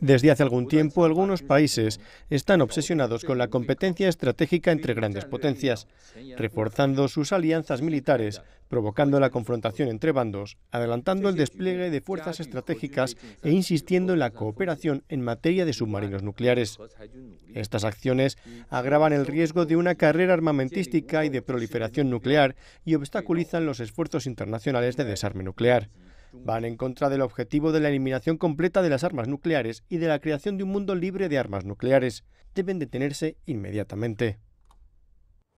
Desde hace algún tiempo, algunos países están obsesionados con la competencia estratégica entre grandes potencias, reforzando sus alianzas militares, provocando la confrontación entre bandos, adelantando el despliegue de fuerzas estratégicas e insistiendo en la cooperación en materia de submarinos nucleares. Estas acciones agravan el riesgo de una carrera armamentística y de proliferación nuclear y obstaculizan los esfuerzos internacionales de desarme nuclear van en contra del objetivo de la eliminación completa de las armas nucleares y de la creación de un mundo libre de armas nucleares. Deben detenerse inmediatamente.